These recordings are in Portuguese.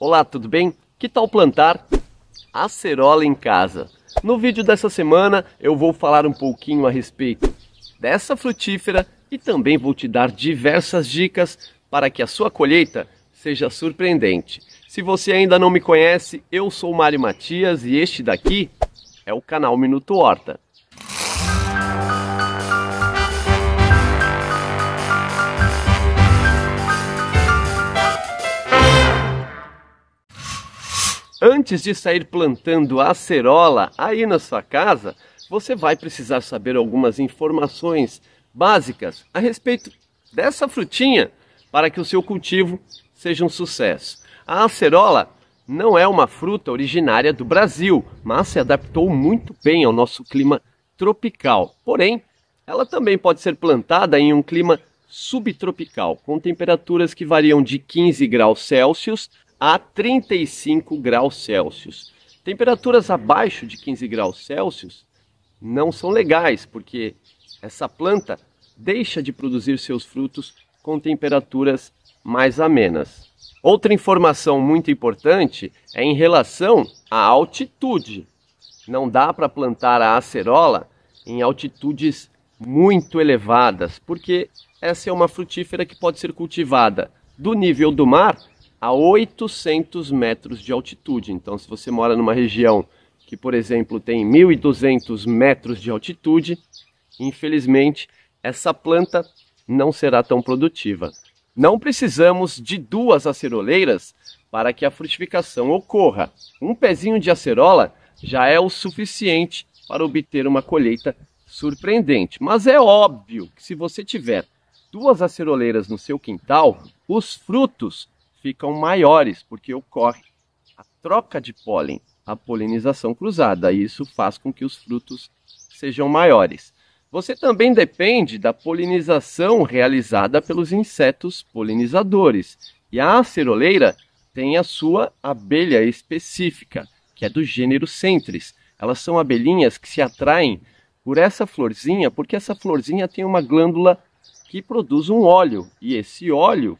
Olá, tudo bem? Que tal plantar acerola em casa? No vídeo dessa semana eu vou falar um pouquinho a respeito dessa frutífera e também vou te dar diversas dicas para que a sua colheita seja surpreendente. Se você ainda não me conhece, eu sou Mário Matias e este daqui é o canal Minuto Horta. Antes de sair plantando acerola aí na sua casa, você vai precisar saber algumas informações básicas a respeito dessa frutinha para que o seu cultivo seja um sucesso. A acerola não é uma fruta originária do Brasil, mas se adaptou muito bem ao nosso clima tropical. Porém, ela também pode ser plantada em um clima subtropical, com temperaturas que variam de 15 graus Celsius a 35 graus Celsius. Temperaturas abaixo de 15 graus Celsius não são legais, porque essa planta deixa de produzir seus frutos com temperaturas mais amenas. Outra informação muito importante é em relação à altitude. Não dá para plantar a acerola em altitudes muito elevadas, porque essa é uma frutífera que pode ser cultivada do nível do mar a 800 metros de altitude. Então, se você mora numa região que, por exemplo, tem 1.200 metros de altitude, infelizmente essa planta não será tão produtiva. Não precisamos de duas aceroleiras para que a frutificação ocorra. Um pezinho de acerola já é o suficiente para obter uma colheita surpreendente. Mas é óbvio que se você tiver duas aceroleiras no seu quintal, os frutos ficam maiores, porque ocorre a troca de pólen, a polinização cruzada, e isso faz com que os frutos sejam maiores. Você também depende da polinização realizada pelos insetos polinizadores, e a aceroleira tem a sua abelha específica, que é do gênero Centris. Elas são abelhinhas que se atraem por essa florzinha, porque essa florzinha tem uma glândula que produz um óleo, e esse óleo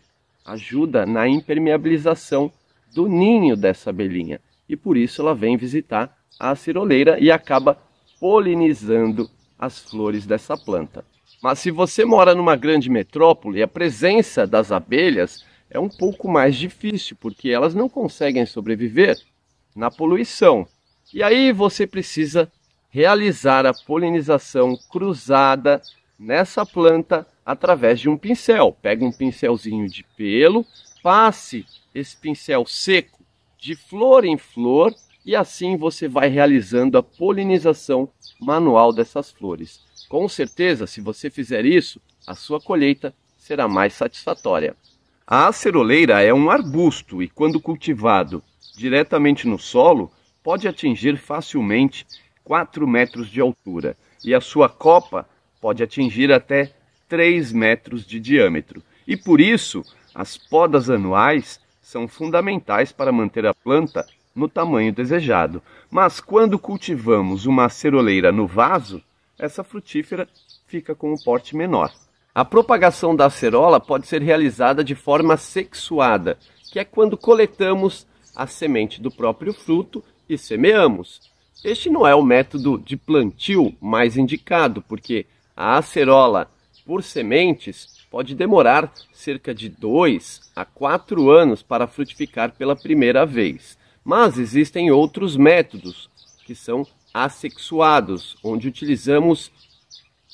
ajuda na impermeabilização do ninho dessa abelhinha e por isso ela vem visitar a ciroleira e acaba polinizando as flores dessa planta. Mas se você mora numa grande metrópole, a presença das abelhas é um pouco mais difícil, porque elas não conseguem sobreviver na poluição. E aí você precisa realizar a polinização cruzada nessa planta através de um pincel. Pega um pincelzinho de pelo, passe esse pincel seco de flor em flor e assim você vai realizando a polinização manual dessas flores. Com certeza, se você fizer isso, a sua colheita será mais satisfatória. A aceroleira é um arbusto e, quando cultivado diretamente no solo, pode atingir facilmente 4 metros de altura e a sua copa pode atingir até 3 metros de diâmetro. E por isso, as podas anuais são fundamentais para manter a planta no tamanho desejado. Mas quando cultivamos uma ceroleira no vaso, essa frutífera fica com um porte menor. A propagação da acerola pode ser realizada de forma sexuada, que é quando coletamos a semente do próprio fruto e semeamos. Este não é o método de plantio mais indicado, porque a acerola por sementes pode demorar cerca de 2 a 4 anos para frutificar pela primeira vez. Mas existem outros métodos que são assexuados, onde utilizamos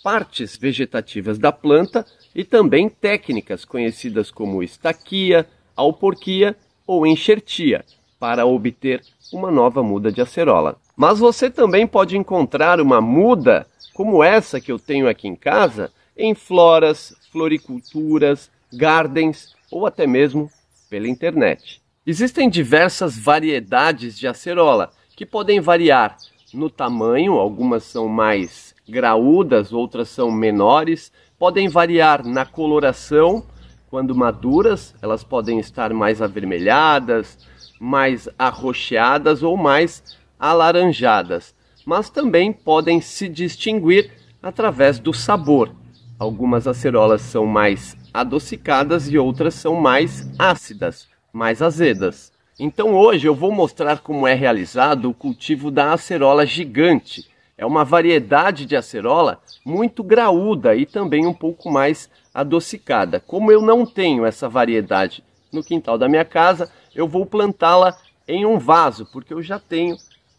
partes vegetativas da planta e também técnicas conhecidas como estaquia, alporquia ou enxertia para obter uma nova muda de acerola. Mas você também pode encontrar uma muda como essa que eu tenho aqui em casa em floras, floriculturas, gardens ou até mesmo pela internet. Existem diversas variedades de acerola que podem variar no tamanho, algumas são mais graúdas, outras são menores, podem variar na coloração, quando maduras, elas podem estar mais avermelhadas, mais arroxeadas ou mais alaranjadas, mas também podem se distinguir através do sabor. Algumas acerolas são mais adocicadas e outras são mais ácidas, mais azedas. Então hoje eu vou mostrar como é realizado o cultivo da acerola gigante. É uma variedade de acerola muito graúda e também um pouco mais adocicada. Como eu não tenho essa variedade no quintal da minha casa, eu vou plantá-la em um vaso, porque eu já tenho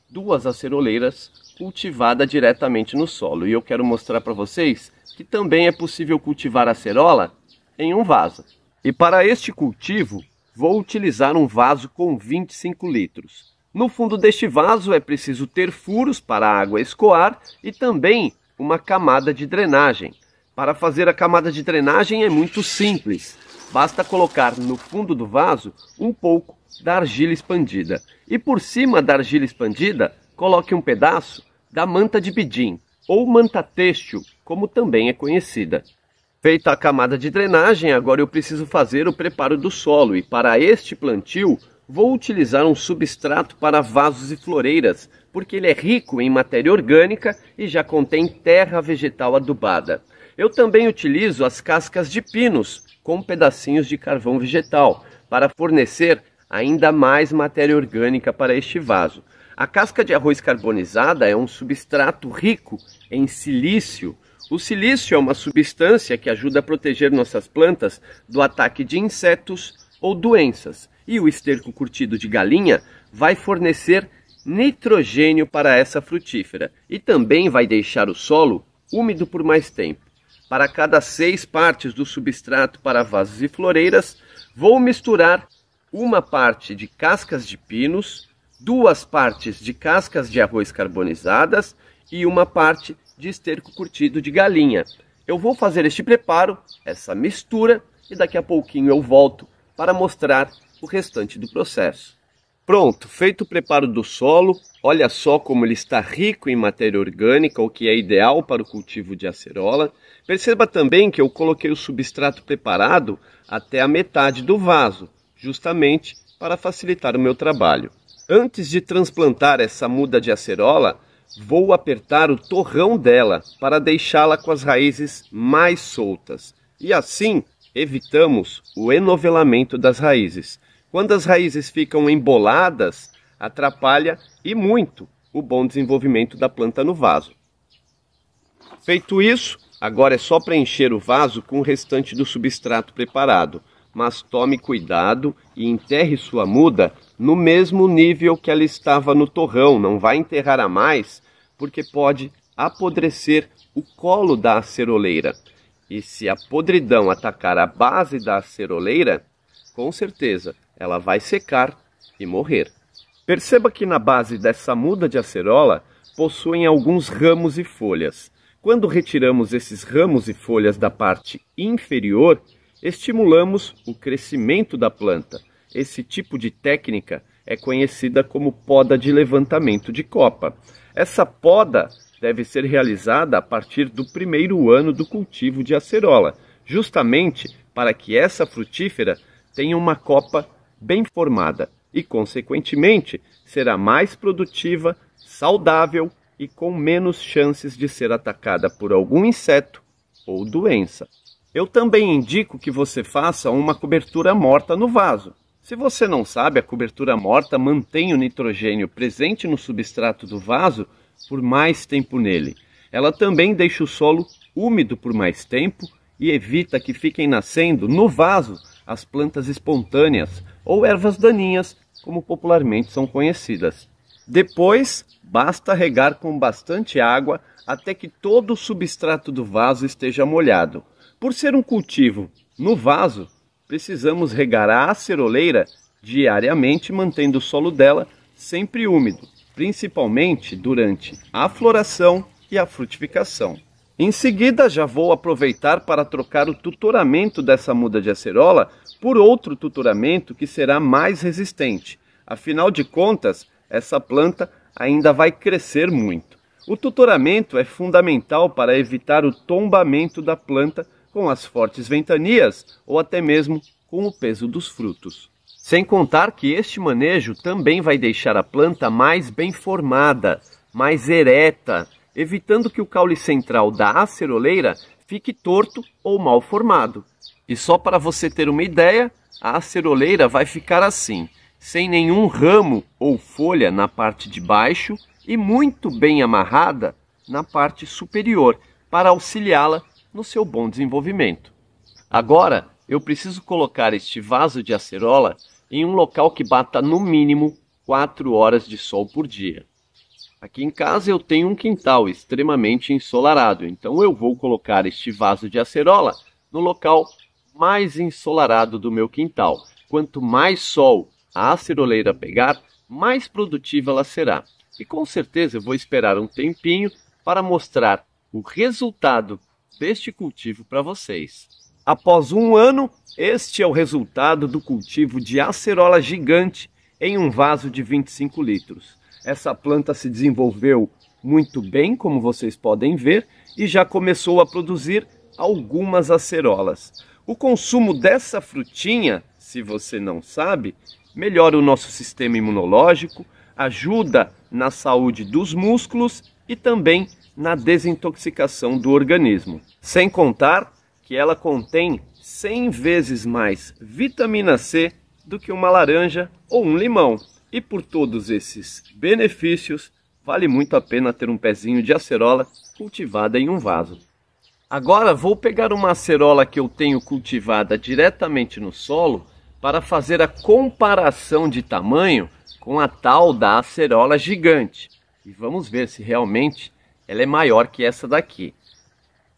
duas aceroleiras cultivadas diretamente no solo. E eu quero mostrar para vocês que também é possível cultivar a acerola em um vaso. E para este cultivo, vou utilizar um vaso com 25 litros. No fundo deste vaso é preciso ter furos para a água escoar e também uma camada de drenagem. Para fazer a camada de drenagem é muito simples. Basta colocar no fundo do vaso um pouco da argila expandida. E por cima da argila expandida, coloque um pedaço da manta de bidim ou manta têxtil como também é conhecida. Feita a camada de drenagem, agora eu preciso fazer o preparo do solo e para este plantio vou utilizar um substrato para vasos e floreiras, porque ele é rico em matéria orgânica e já contém terra vegetal adubada. Eu também utilizo as cascas de pinos com pedacinhos de carvão vegetal para fornecer ainda mais matéria orgânica para este vaso. A casca de arroz carbonizada é um substrato rico em silício o silício é uma substância que ajuda a proteger nossas plantas do ataque de insetos ou doenças, e o esterco curtido de galinha vai fornecer nitrogênio para essa frutífera e também vai deixar o solo úmido por mais tempo. Para cada seis partes do substrato para vasos e floreiras, vou misturar uma parte de cascas de pinos, duas partes de cascas de arroz carbonizadas e uma parte de esterco curtido de galinha. Eu vou fazer este preparo, essa mistura, e daqui a pouquinho eu volto para mostrar o restante do processo. Pronto, feito o preparo do solo, olha só como ele está rico em matéria orgânica, o que é ideal para o cultivo de acerola. Perceba também que eu coloquei o substrato preparado até a metade do vaso, justamente para facilitar o meu trabalho. Antes de transplantar essa muda de acerola, Vou apertar o torrão dela para deixá-la com as raízes mais soltas e assim evitamos o enovelamento das raízes. Quando as raízes ficam emboladas, atrapalha e muito o bom desenvolvimento da planta no vaso. Feito isso, agora é só preencher o vaso com o restante do substrato preparado mas tome cuidado e enterre sua muda no mesmo nível que ela estava no torrão, não vai enterrar a mais, porque pode apodrecer o colo da aceroleira. E se a podridão atacar a base da aceroleira, com certeza ela vai secar e morrer. Perceba que na base dessa muda de acerola possuem alguns ramos e folhas. Quando retiramos esses ramos e folhas da parte inferior, estimulamos o crescimento da planta. Esse tipo de técnica é conhecida como poda de levantamento de copa. Essa poda deve ser realizada a partir do primeiro ano do cultivo de acerola, justamente para que essa frutífera tenha uma copa bem formada e, consequentemente, será mais produtiva, saudável e com menos chances de ser atacada por algum inseto ou doença. Eu também indico que você faça uma cobertura morta no vaso. Se você não sabe, a cobertura morta mantém o nitrogênio presente no substrato do vaso por mais tempo nele. Ela também deixa o solo úmido por mais tempo e evita que fiquem nascendo no vaso as plantas espontâneas ou ervas daninhas, como popularmente são conhecidas. Depois, basta regar com bastante água até que todo o substrato do vaso esteja molhado. Por ser um cultivo no vaso, precisamos regar a aceroleira diariamente, mantendo o solo dela sempre úmido, principalmente durante a floração e a frutificação. Em seguida, já vou aproveitar para trocar o tutoramento dessa muda de acerola por outro tutoramento que será mais resistente. Afinal de contas, essa planta ainda vai crescer muito. O tutoramento é fundamental para evitar o tombamento da planta com as fortes ventanias ou até mesmo com o peso dos frutos. Sem contar que este manejo também vai deixar a planta mais bem formada, mais ereta, evitando que o caule central da aceroleira fique torto ou mal formado. E só para você ter uma ideia, a aceroleira vai ficar assim, sem nenhum ramo ou folha na parte de baixo e muito bem amarrada na parte superior, para auxiliá-la no seu bom desenvolvimento. Agora, eu preciso colocar este vaso de acerola em um local que bata no mínimo 4 horas de sol por dia. Aqui em casa eu tenho um quintal extremamente ensolarado, então eu vou colocar este vaso de acerola no local mais ensolarado do meu quintal. Quanto mais sol a aceroleira pegar, mais produtiva ela será. E com certeza eu vou esperar um tempinho para mostrar o resultado deste cultivo para vocês. Após um ano, este é o resultado do cultivo de acerola gigante em um vaso de 25 litros. Essa planta se desenvolveu muito bem, como vocês podem ver, e já começou a produzir algumas acerolas. O consumo dessa frutinha, se você não sabe, melhora o nosso sistema imunológico, ajuda na saúde dos músculos e também na desintoxicação do organismo. Sem contar que ela contém 100 vezes mais vitamina C do que uma laranja ou um limão. E por todos esses benefícios, vale muito a pena ter um pezinho de acerola cultivada em um vaso. Agora vou pegar uma acerola que eu tenho cultivada diretamente no solo para fazer a comparação de tamanho com a tal da acerola gigante. E vamos ver se realmente ela é maior que essa daqui.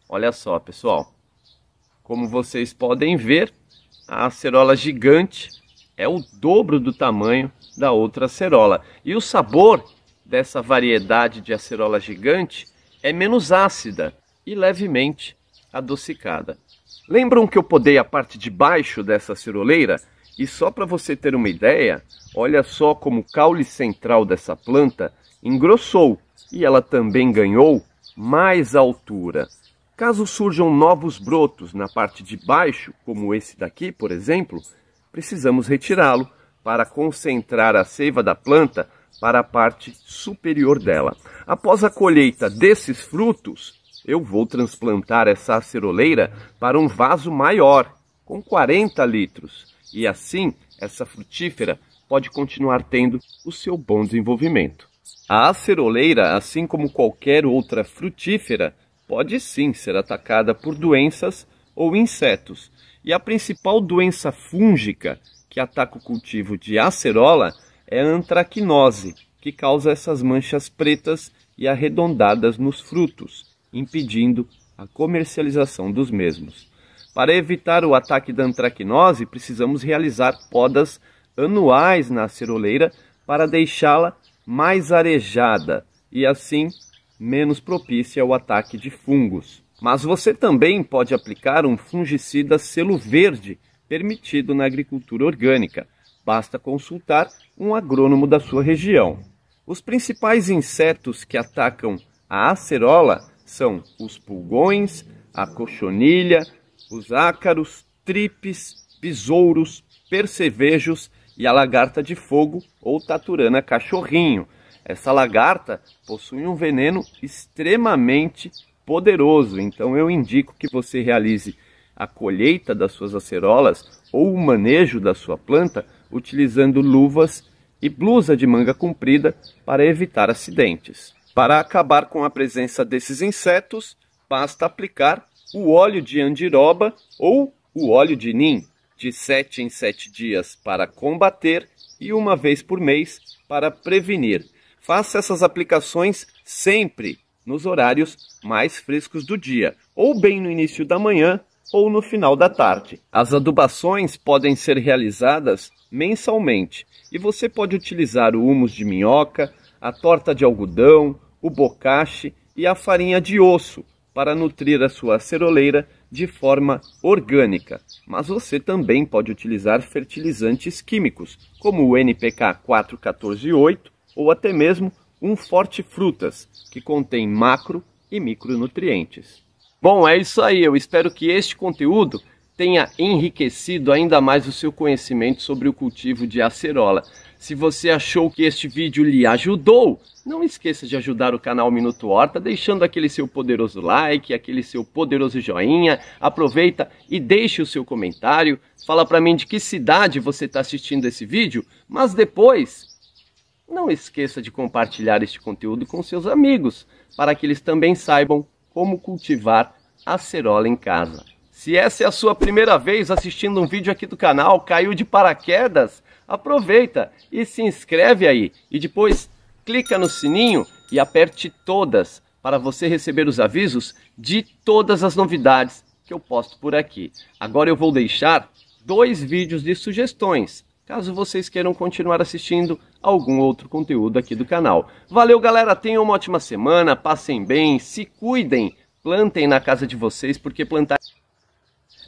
Olha só, pessoal. Como vocês podem ver, a acerola gigante é o dobro do tamanho da outra acerola. E o sabor dessa variedade de acerola gigante é menos ácida e levemente adocicada. Lembram que eu podei a parte de baixo dessa ciroleira? E só para você ter uma ideia, olha só como o caule central dessa planta engrossou e ela também ganhou mais altura. Caso surjam novos brotos na parte de baixo, como esse daqui, por exemplo, precisamos retirá-lo para concentrar a seiva da planta para a parte superior dela. Após a colheita desses frutos, eu vou transplantar essa aceroleira para um vaso maior, com 40 litros, e assim essa frutífera pode continuar tendo o seu bom desenvolvimento. A aceroleira, assim como qualquer outra frutífera, pode sim ser atacada por doenças ou insetos. E a principal doença fúngica que ataca o cultivo de acerola é a antracnose, que causa essas manchas pretas e arredondadas nos frutos, impedindo a comercialização dos mesmos. Para evitar o ataque da antracnose, precisamos realizar podas anuais na aceroleira para deixá-la mais arejada e assim menos propícia ao ataque de fungos. Mas você também pode aplicar um fungicida selo verde permitido na agricultura orgânica. Basta consultar um agrônomo da sua região. Os principais insetos que atacam a acerola são os pulgões, a cochonilha, os ácaros, tripes, besouros, percevejos e a lagarta de fogo ou taturana cachorrinho. Essa lagarta possui um veneno extremamente poderoso, então eu indico que você realize a colheita das suas acerolas ou o manejo da sua planta utilizando luvas e blusa de manga comprida para evitar acidentes. Para acabar com a presença desses insetos, basta aplicar o óleo de andiroba ou o óleo de nim, de sete em sete dias para combater e uma vez por mês para prevenir. Faça essas aplicações sempre nos horários mais frescos do dia, ou bem no início da manhã ou no final da tarde. As adubações podem ser realizadas mensalmente e você pode utilizar o humus de minhoca, a torta de algodão, o bocache e a farinha de osso para nutrir a sua ceroleira de forma orgânica, mas você também pode utilizar fertilizantes químicos, como o NPK 4148 ou até mesmo um forte frutas, que contém macro e micronutrientes. Bom, é isso aí. Eu espero que este conteúdo tenha enriquecido ainda mais o seu conhecimento sobre o cultivo de acerola. Se você achou que este vídeo lhe ajudou, não esqueça de ajudar o canal Minuto Horta deixando aquele seu poderoso like, aquele seu poderoso joinha. Aproveita e deixe o seu comentário. Fala para mim de que cidade você está assistindo esse vídeo, mas depois não esqueça de compartilhar este conteúdo com seus amigos, para que eles também saibam como cultivar acerola em casa. Se essa é a sua primeira vez assistindo um vídeo aqui do canal, caiu de paraquedas, aproveita e se inscreve aí e depois clica no sininho e aperte todas para você receber os avisos de todas as novidades que eu posto por aqui. Agora eu vou deixar dois vídeos de sugestões, caso vocês queiram continuar assistindo algum outro conteúdo aqui do canal. Valeu, galera, tenham uma ótima semana, passem bem, se cuidem, plantem na casa de vocês porque plantar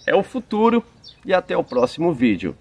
é o futuro e até o próximo vídeo.